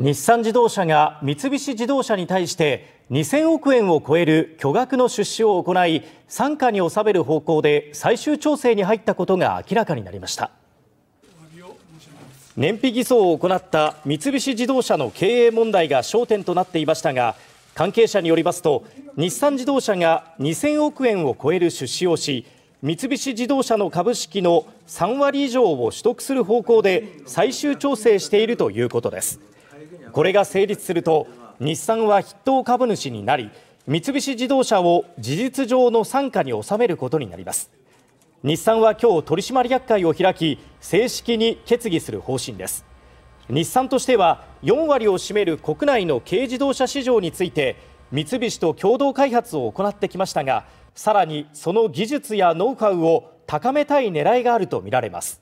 日産自動車が三菱自動車に対して2000億円を超える巨額の出資を行い傘下に収める方向で最終調整に入ったことが明らかになりました燃費偽装を行った三菱自動車の経営問題が焦点となっていましたが関係者によりますと日産自動車が2000億円を超える出資をし三菱自動車の株式の3割以上を取得する方向で最終調整しているということです。これが成立すると日産は筆頭株主になり三菱自動車を事実上の傘下に収めることになります日産は今日取締役会を開き正式に決議する方針です日産としては4割を占める国内の軽自動車市場について三菱と共同開発を行ってきましたがさらにその技術やノウハウを高めたい狙いがあるとみられます